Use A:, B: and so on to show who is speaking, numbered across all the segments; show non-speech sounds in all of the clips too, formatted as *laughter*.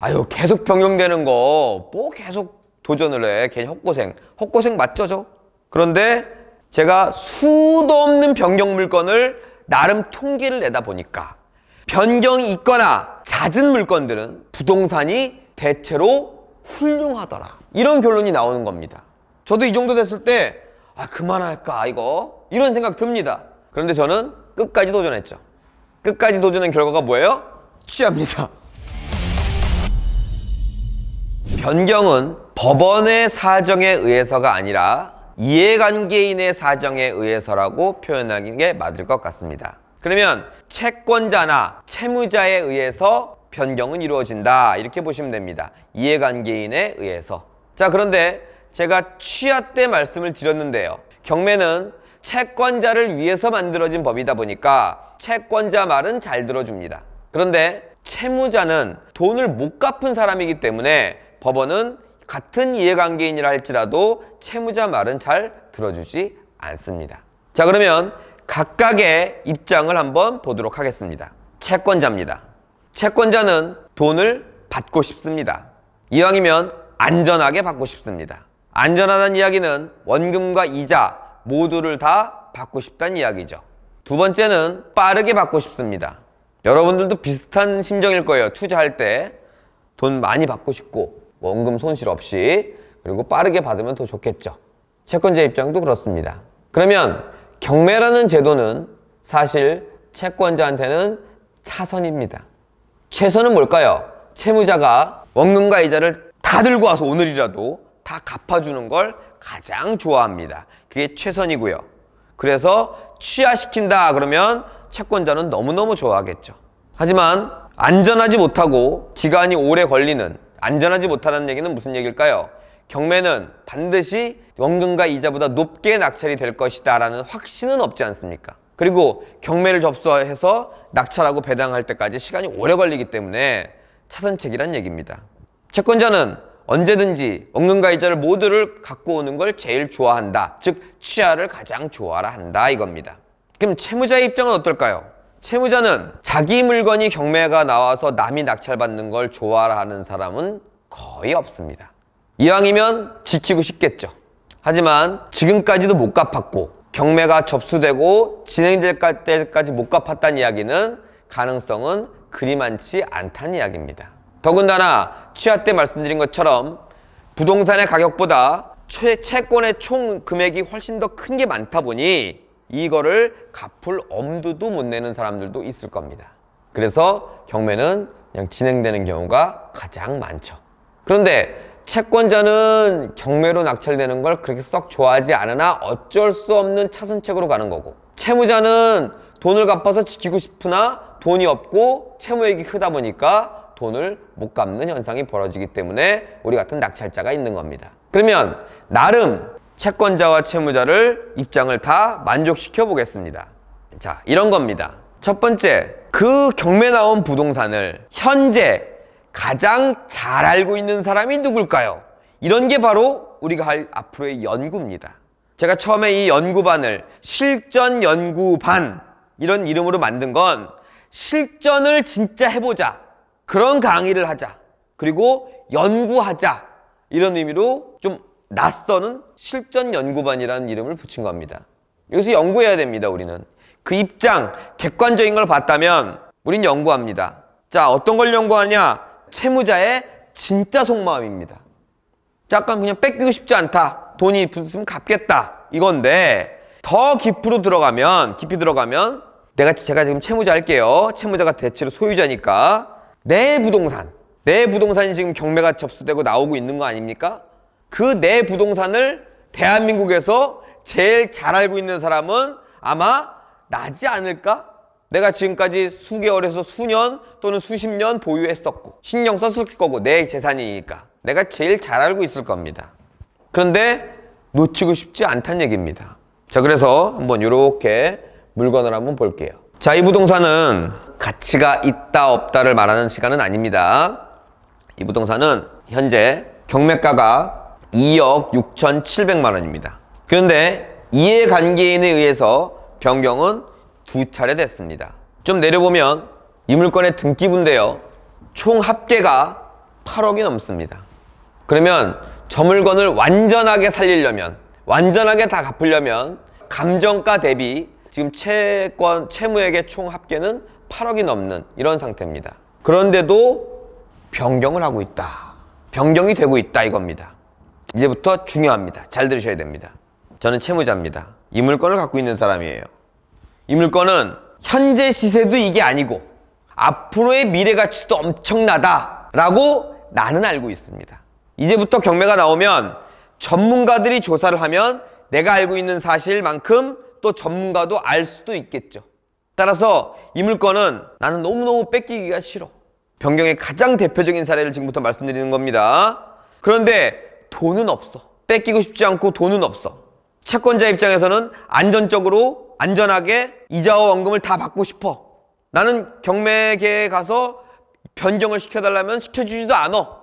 A: 아유 계속 변경되는 거 뭐 계속 도전을 해 괜히 헛고생 헛고생 맞죠 저? 그런데 제가 수도 없는 변경 물건을 나름 통계를 내다 보니까 변경이 있거나 잦은 물건들은 부동산이 대체로 훌륭하더라 이런 결론이 나오는 겁니다 저도 이 정도 됐을 때아 그만할까 이거 이런 생각 듭니다 그런데 저는 끝까지 도전했죠 끝까지 도전한 결과가 뭐예요? 취합니다 변경은 법원의 사정에 의해서가 아니라 이해관계인의 사정에 의해서라고 표현하는 게 맞을 것 같습니다. 그러면 채권자나 채무자에 의해서 변경은 이루어진다 이렇게 보시면 됩니다. 이해관계인에 의해서 자 그런데 제가 취하 때 말씀을 드렸는데요. 경매는 채권자를 위해서 만들어진 법이다 보니까 채권자 말은 잘 들어줍니다. 그런데 채무자는 돈을 못 갚은 사람이기 때문에 법원은 같은 이해관계인이라 할지라도 채무자 말은 잘 들어주지 않습니다. 자 그러면 각각의 입장을 한번 보도록 하겠습니다. 채권자입니다. 채권자는 돈을 받고 싶습니다. 이왕이면 안전하게 받고 싶습니다. 안전하다는 이야기는 원금과 이자 모두를 다 받고 싶다는 이야기죠. 두 번째는 빠르게 받고 싶습니다. 여러분들도 비슷한 심정일 거예요. 투자할 때 돈 많이 받고 싶고 원금 손실 없이 그리고 빠르게 받으면 더 좋겠죠. 채권자 입장도 그렇습니다. 그러면 경매라는 제도는 사실 채권자한테는 차선입니다. 최선은 뭘까요? 채무자가 원금과 이자를 다 들고 와서 오늘이라도 다 갚아주는 걸 가장 좋아합니다. 그게 최선이고요. 그래서 취하시킨다 그러면 채권자는 너무너무 좋아하겠죠. 하지만 안전하지 못하고 기간이 오래 걸리는 안전하지 못하다는 얘기는 무슨 얘기일까요? 경매는 반드시 원금과 이자보다 높게 낙찰이 될 것이다 라는 확신은 없지 않습니까? 그리고 경매를 접수해서 낙찰하고 배당할 때까지 시간이 오래 걸리기 때문에 차선책이란 얘기입니다. 채권자는 언제든지 원금과 이자를 모두를 갖고 오는 걸 제일 좋아한다. 즉, 취하를 가장 좋아라 한다 이겁니다. 그럼 채무자의 입장은 어떨까요? 채무자는 자기 물건이 경매가 나와서 남이 낙찰받는 걸 좋아하는 사람은 거의 없습니다. 이왕이면 지키고 싶겠죠. 하지만 지금까지도 못 갚았고 경매가 접수되고 진행될 때까지 못 갚았다는 이야기는 가능성은 그리 많지 않다는 이야기입니다. 더군다나 취하 때 말씀드린 것처럼 부동산의 가격보다 채, 채권의 총 금액이 훨씬 더 큰 게 많다 보니 이거를 갚을 엄두도 못 내는 사람들도 있을 겁니다. 그래서 경매는 그냥 진행되는 경우가 가장 많죠. 그런데 채권자는 경매로 낙찰되는 걸 그렇게 썩 좋아하지 않으나 어쩔 수 없는 차선책으로 가는 거고 채무자는 돈을 갚아서 지키고 싶으나 돈이 없고 채무액이 크다 보니까 돈을 못 갚는 현상이 벌어지기 때문에 우리 같은 낙찰자가 있는 겁니다. 그러면 나름 채권자와 채무자를 입장을 다 만족시켜 보겠습니다. 자, 이런 겁니다. 첫 번째, 그 경매 나온 부동산을 현재 가장 잘 알고 있는 사람이 누굴까요? 이런 게 바로 우리가 할 앞으로의 연구입니다. 제가 처음에 이 연구반을 실전 연구반 이런 이름으로 만든 건 실전을 진짜 해보자. 그런 강의를 하자. 그리고 연구하자. 이런 의미로 좀 낯선은 실전 연구반이라는 이름을 붙인 겁니다. 여기서 연구해야 됩니다, 우리는. 그 입장, 객관적인 걸 봤다면 우린 연구합니다. 자, 어떤 걸 연구하냐? 채무자의 진짜 속마음입니다. 잠깐 그냥 뺏기고 싶지 않다. 돈이 있으면 갚겠다. 이건데 더 깊으로 들어가면, 깊이 들어가면 내가 제가 지금 채무자 할게요. 채무자가 대체로 소유자니까 내 부동산, 내 부동산이 지금 경매가 접수되고 나오고 있는 거 아닙니까? 그내 부동산을 대한민국에서 제일 잘 알고 있는 사람은 아마 나지 않을까? 내가 지금까지 수개월에서 수년 또는 수십 년 보유했었고 신경 썼을 거고 내 재산이니까 내가 제일 잘 알고 있을 겁니다. 그런데 놓치고 싶지 않다는 얘기입니다. 자 그래서 한번 이렇게 물건을 한번 볼게요. 자 이 부동산은 가치가 있다 없다를 말하는 시간은 아닙니다. 이 부동산은 현재 경매가가 2억 6,700만 원입니다. 그런데 이해관계인에 의해서 변경은 두 차례 됐습니다. 좀 내려보면 이 물건의 등기부인데요. 총 합계가 8억이 넘습니다. 그러면 저 물건을 완전하게 살리려면 완전하게 다 갚으려면 감정가 대비 지금 채권 채무액의 총 합계는 8억이 넘는 이런 상태입니다. 그런데도 변경을 하고 있다. 변경이 되고 있다 이겁니다. 이제부터 중요합니다. 잘 들으셔야 됩니다. 저는 채무자입니다. 이 물건을 갖고 있는 사람이에요. 이 물건은 현재 시세도 이게 아니고 앞으로의 미래 가치도 엄청나다라고 나는 알고 있습니다. 이제부터 경매가 나오면 전문가들이 조사를 하면 내가 알고 있는 사실만큼 또 전문가도 알 수도 있겠죠. 따라서 이 물건은 나는 너무너무 뺏기기가 싫어. 변경의 가장 대표적인 사례를 지금부터 말씀드리는 겁니다. 그런데 돈은 없어. 뺏기고 싶지 않고 돈은 없어. 채권자 입장에서는 안전적으로 안전하게 이자와 원금을 다 받고 싶어. 나는 경매계에 가서 변경을 시켜달라면 시켜주지도 않아.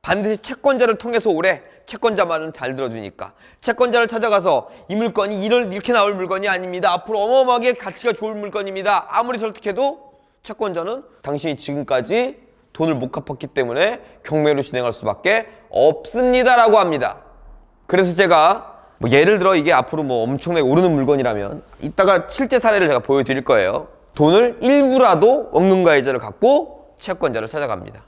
A: 반드시 채권자를 통해서 오래 채권자만은 잘 들어주니까 채권자를 찾아가서 이 물건이 이럴 이렇게 나올 물건이 아닙니다. 앞으로 어마어마하게 가치가 좋을 물건입니다. 아무리 설득해도 채권자는 당신이 지금까지 돈을 못 갚았기 때문에 경매로 진행할 수밖에 없습니다라고 합니다. 그래서 제가 뭐 예를 들어 이게 앞으로 뭐 엄청나게 오르는 물건이라면 이따가 실제 사례를 제가 보여드릴 거예요. 돈을 일부라도 원금가해자를 갖고 채권자를 찾아갑니다.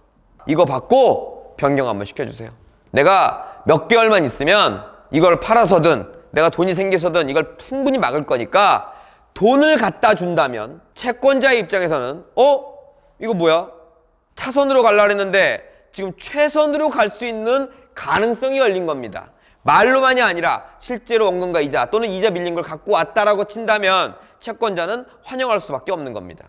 A: 이거 받고 변경 한번 시켜주세요. 내가 몇 개월만 있으면 이걸 팔아서든 내가 돈이 생겨서든 이걸 충분히 막을 거니까 돈을 갖다 준다면 채권자의 입장에서는 어? 이거 뭐야? 차선으로 갈라 그랬는데 지금 최선으로 갈 수 있는 가능성이 열린 겁니다. 말로만이 아니라 실제로 원금과 이자 또는 이자 밀린걸 갖고 왔다라고 친다면 채권자는 환영할 수밖에 없는 겁니다.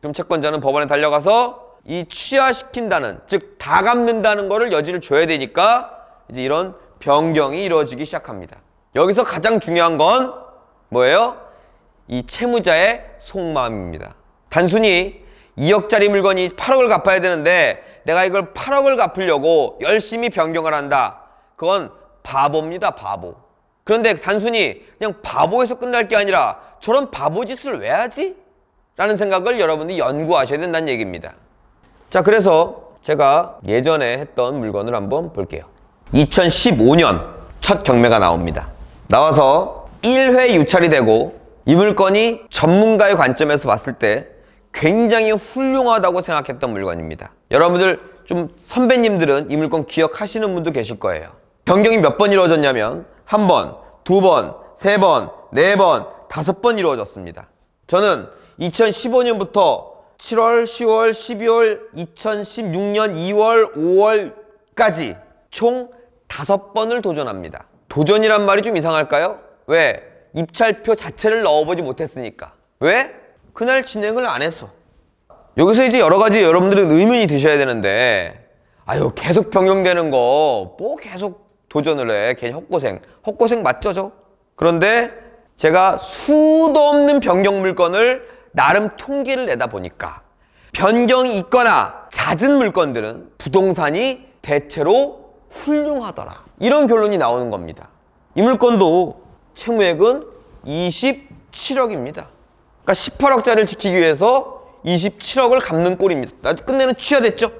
A: 그럼 채권자는 법원에 달려가서 이 취하시킨다는 즉 다 갚는다는 거를 여지를 줘야 되니까 이제 이런 변경이 이루어지기 시작합니다. 여기서 가장 중요한 건 뭐예요? 이 채무자의 속마음입니다. 단순히 2억짜리 물건이 8억을 갚아야 되는데 내가 이걸 8억을 갚으려고 열심히 변경을 한다. 그건 바보입니다, 바보. 그런데 단순히 그냥 바보에서 끝날 게 아니라 저런 바보 짓을 왜 하지? 라는 생각을 여러분들이 연구하셔야 된다는 얘기입니다. 자, 그래서 제가 예전에 했던 물건을 한번 볼게요. 2015년 첫 경매가 나옵니다. 나와서 1회 유찰이 되고 이 물건이 전문가의 관점에서 봤을 때 굉장히 훌륭하다고 생각했던 물건입니다. 여러분들 좀 선배님들은 이 물건 기억하시는 분도 계실 거예요. 변경이 몇 번 이루어졌냐면 한 번, 두 번, 세 번, 네 번, 다섯 번 이루어졌습니다. 저는 2015년부터 7월, 10월, 12월, 2016년 2월, 5월까지 총 다섯 번을 도전합니다. 도전이란 말이 좀 이상할까요? 왜? 입찰표 자체를 넣어보지 못했으니까. 왜? 그날 진행을 안 했어 여기서 이제 여러 가지 여러분들은 의문이 드셔야 되는데 아유 계속 변경되는 거 뭐 계속 도전을 해 괜히 헛고생 헛고생 맞죠 저? 그런데 제가 수도 없는 변경 물건을 나름 통계를 내다 보니까 변경이 있거나 잦은 물건들은 부동산이 대체로 훌륭하더라 이런 결론이 나오는 겁니다 이 물건도 채무액은 27억입니다 그러니까 18억짜리를 지키기 위해서 27억을 갚는 꼴입니다. 끝내는 취하됐죠?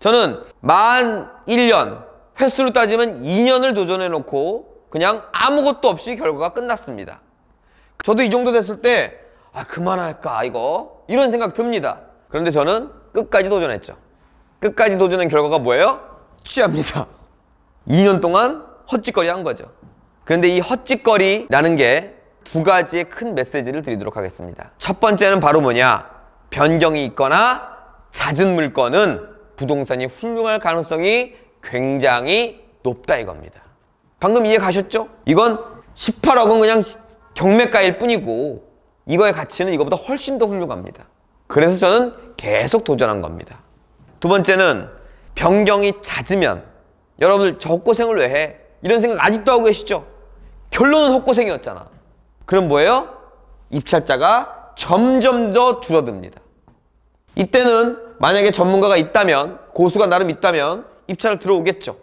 A: 저는 만 1년, 횟수로 따지면 2년을 도전해놓고 그냥 아무것도 없이 결과가 끝났습니다. 저도 이 정도 됐을 때 아, 그만할까 이거? 이런 생각 듭니다. 그런데 저는 끝까지 도전했죠. 끝까지 도전한 결과가 뭐예요? 취합니다. 2년 *laughs* 동안 헛짓거리 한 거죠. 그런데 이 헛짓거리라는 게두 가지의 큰 메시지를 드리도록 하겠습니다. 첫 번째는 바로 뭐냐? 변경이 있거나 잦은 물건은 부동산이 훌륭할 가능성이 굉장히 높다 이겁니다. 방금 이해 가셨죠? 이건 18억은 그냥 경매가일 뿐이고 이거의 가치는 이거보다 훨씬 더 훌륭합니다. 그래서 저는 계속 도전한 겁니다. 두 번째는 변경이 잦으면 여러분들 저 고생을 왜 해? 이런 생각 아직도 하고 계시죠? 결론은 헛고생이었잖아. 그럼 뭐예요? 입찰자가 점점 더 줄어듭니다. 이때는 만약에 전문가가 있다면 고수가 나름 있다면 입찰을 들어오겠죠.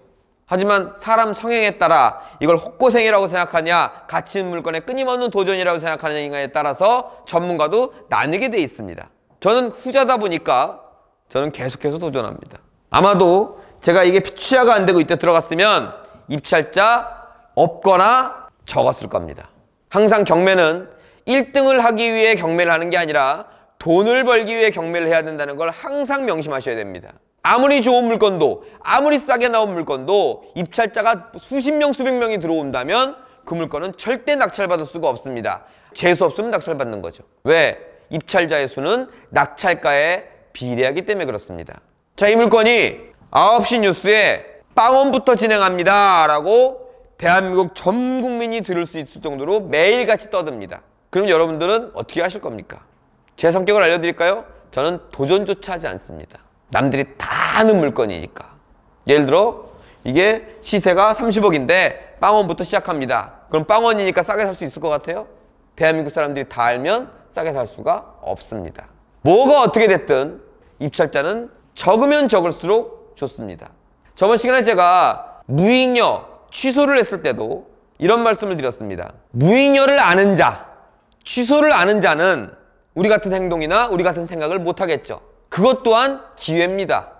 A: 하지만 사람 성향에 따라 이걸 헛고생이라고 생각하냐 가치는 물건에 끊임없는 도전이라고 생각하느냐에 따라서 전문가도 나뉘게 돼 있습니다. 저는 후자다 보니까 저는 계속해서 도전합니다. 아마도 제가 이게 취하가 안 되고 이때 들어갔으면 입찰자 없거나 적었을 겁니다. 항상 경매는 1등을 하기 위해 경매를 하는 게 아니라 돈을 벌기 위해 경매를 해야 된다는 걸 항상 명심하셔야 됩니다. 아무리 좋은 물건도 아무리 싸게 나온 물건도 입찰자가 수십 명 수백 명이 들어온다면 그 물건은 절대 낙찰받을 수가 없습니다. 재수 없으면 낙찰받는 거죠. 왜? 입찰자의 수는 낙찰가에 비례하기 때문에 그렇습니다. 자, 이 물건이 9시 뉴스에 빵원부터 진행합니다. 라고 대한민국 전 국민이 들을 수 있을 정도로 매일같이 떠듭니다. 그럼 여러분들은 어떻게 하실 겁니까? 제 성격을 알려드릴까요? 저는 도전조차 하지 않습니다. 남들이 다 아는 물건이니까. 예를 들어 이게 시세가 30억인데 빵원부터 시작합니다. 그럼 빵원이니까 싸게 살 수 있을 것 같아요? 대한민국 사람들이 다 알면 싸게 살 수가 없습니다. 뭐가 어떻게 됐든 입찰자는 적으면 적을수록 좋습니다. 저번 시간에 제가 무잉여 취소를 했을 때도 이런 말씀을 드렸습니다. 무잉여를 아는 자, 취소를 아는 자는 우리 같은 행동이나 우리 같은 생각을 못하겠죠. 그것 또한 기회입니다.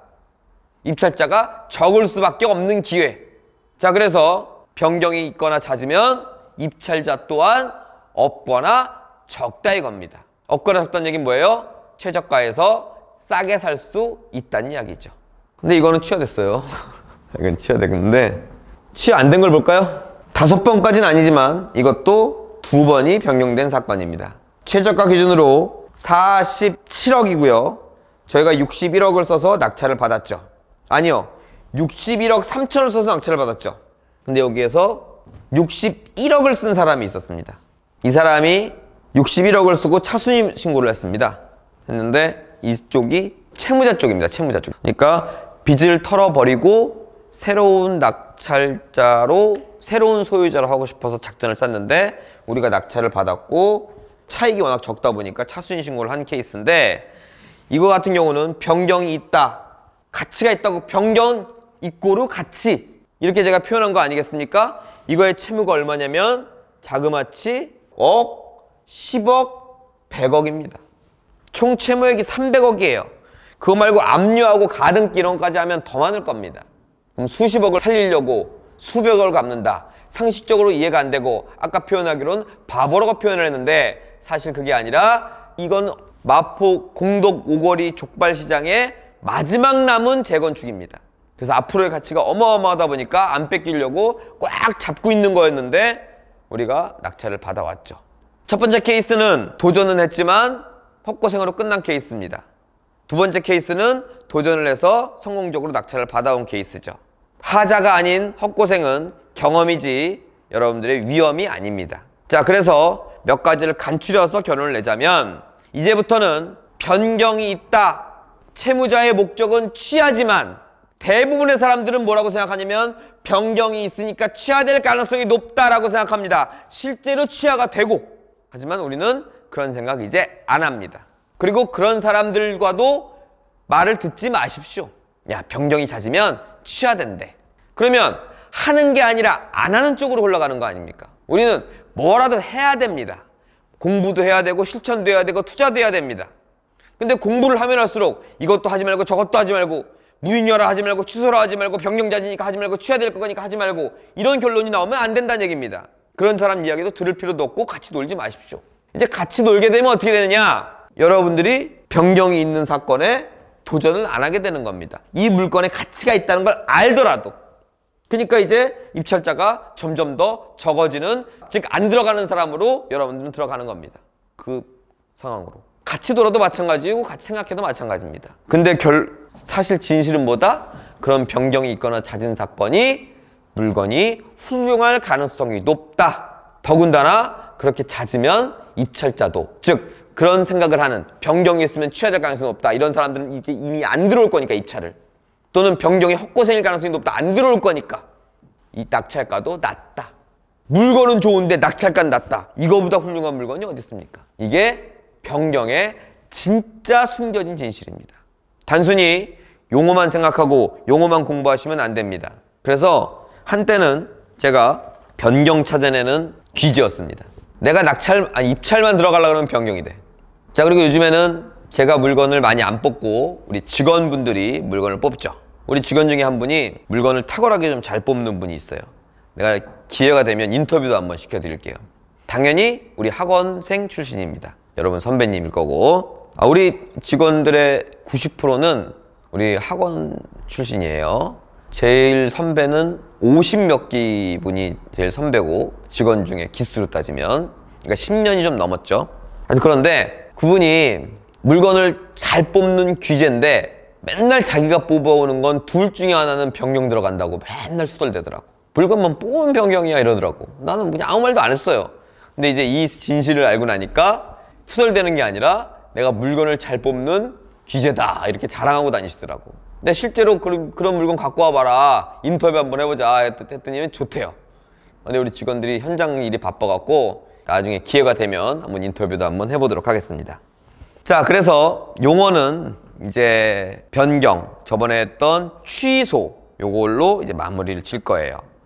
A: 입찰자가 적을 수밖에 없는 기회. 자, 그래서 변경이 있거나 잦으면 입찰자 또한 없거나 적다 이겁니다. 없거나 적다는 얘기는 뭐예요? 최저가에서 싸게 살 수 있다는 이야기죠. 근데 이거는 취하됐어요. *laughs* 이건 취하됐는데 취안된걸 볼까요? 다섯 번까지는 아니지만 이것도 두 번이 변경된 사건입니다. 최저가 기준으로 47억이고요. 저희가 61억을 써서 낙찰을 받았죠. 아니요. 61억 3천을 써서 낙찰을 받았죠. 근데 여기에서 61억을 쓴 사람이 있었습니다. 이 사람이 61억을 쓰고 차순임 신고를 했습니다. 했는데 이쪽이 채무자 쪽입니다. 채무자 쪽. 그러니까 빚을 털어버리고 새로운 낙 낙찰자로 새로운 소유자로 하고 싶어서 작전을 짰는데 우리가 낙찰을 받았고 차익이 워낙 적다 보니까 차순인 신고를 한 케이스인데 이거 같은 경우는 변경이 있다 가치가 있다고 변경 이꼬르 가치 이렇게 제가 표현한 거 아니겠습니까? 이거의 채무가 얼마냐면 자그마치 억, 10억, 100억입니다 총 채무액이 300억이에요 그거 말고 압류하고 가등기론까지 하면 더 많을 겁니다 수십억을 살리려고 수백억을 갚는다. 상식적으로 이해가 안 되고 아까 표현하기로는 바보라고 표현을 했는데 사실 그게 아니라 이건 마포 공덕 오거리 족발 시장의 마지막 남은 재건축입니다. 그래서 앞으로의 가치가 어마어마하다 보니까 안 뺏기려고 꽉 잡고 있는 거였는데 우리가 낙찰을 받아왔죠. 첫 번째 케이스는 도전은 했지만 헛고생으로 끝난 케이스입니다. 두 번째 케이스는 도전을 해서 성공적으로 낙찰을 받아온 케이스죠. 하자가 아닌 헛고생은 경험이지 여러분들의 위험이 아닙니다. 자, 그래서 몇 가지를 간추려서 결론을 내자면 이제부터는 변경이 있다. 채무자의 목적은 취하지만 대부분의 사람들은 뭐라고 생각하냐면 변경이 있으니까 취하될 가능성이 높다라고 생각합니다. 실제로 취하가 되고 하지만 우리는 그런 생각 이제 안 합니다. 그리고 그런 사람들과도 말을 듣지 마십시오. 야 변경이 잦으면 취하된대. 그러면 하는 게 아니라 안 하는 쪽으로 흘러가는 거 아닙니까? 우리는 뭐라도 해야 됩니다. 공부도 해야 되고 실천도 해야 되고 투자도 해야 됩니다. 근데 공부를 하면 할수록 이것도 하지 말고 저것도 하지 말고 무인여라 하지 말고 취소라 하지 말고 변경자지니까 하지 말고 취하될 거니까 하지 말고 이런 결론이 나오면 안 된다는 얘기입니다. 그런 사람 이야기도 들을 필요도 없고 같이 놀지 마십시오. 이제 같이 놀게 되면 어떻게 되느냐? 여러분들이 변경이 있는 사건에 도전을 안 하게 되는 겁니다. 이 물건에 가치가 있다는 걸 알더라도 그러니까 이제 입찰자가 점점 더 적어지는 즉 안 들어가는 사람으로 여러분들은 들어가는 겁니다. 그 상황으로 같이 돌아도 마찬가지고 같이 생각해도 마찬가지입니다. 근데 결, 사실 진실은 뭐다? 그런 변경이 있거나 잦은 사건이 물건이 훌륭할 가능성이 높다. 더군다나 그렇게 잦으면 입찰자도 즉 그런 생각을 하는 변경이 있으면 취해야 될 가능성이 높다 이런 사람들은 이제 이미 안 들어올 거니까 입찰을 또는 변경이 헛고생일 가능성이 높다 안 들어올 거니까 이 낙찰가도 낮다 물건은 좋은데 낙찰가는 낮다 이거보다 훌륭한 물건이 어디 있습니까 이게 변경의 진짜 숨겨진 진실입니다 단순히 용어만 생각하고 용어만 공부하시면 안 됩니다 그래서 한때는 제가 변경 찾아내는 귀지였습니다 내가 낙찰, 아 입찰만 들어가려고 하면 변경이 돼자 그리고 요즘에는 제가 물건을 많이 안 뽑고 우리 직원분들이 물건을 뽑죠 우리 직원 중에 한 분이 물건을 탁월하게 좀 잘 뽑는 분이 있어요 내가 기회가 되면 인터뷰도 한번 시켜드릴게요 당연히 우리 학원생 출신입니다 여러분 선배님일 거고 아, 우리 직원들의 90%는 우리 학원 출신이에요 제일 선배는 50몇 기 분이 제일 선배고 직원 중에 기수로 따지면 그러니까 10년이 좀 넘었죠 아니, 그런데 그분이 물건을 잘 뽑는 귀재인데 맨날 자기가 뽑아오는 건 둘 중에 하나는 병영 들어간다고 맨날 수덜대더라고 물건만 뽑은 병영이야 이러더라고 나는 그냥 아무 말도 안 했어요 근데 이제 이 진실을 알고 나니까 수덜대는 게 아니라 내가 물건을 잘 뽑는 귀재다 이렇게 자랑하고 다니시더라고 근데 실제로 그런, 그런 물건 갖고 와봐라 인터뷰 한번 해보자 했더니 좋대요 근데 우리 직원들이 현장 일이 바빠갖고 나중에 기회가 되면 한번 인터뷰도 한번 해보도록 하겠습니다. 자, 그래서 용어는 이제 변경, 저번에 했던 취소, 요걸로 이제 마무리를 칠 거예요.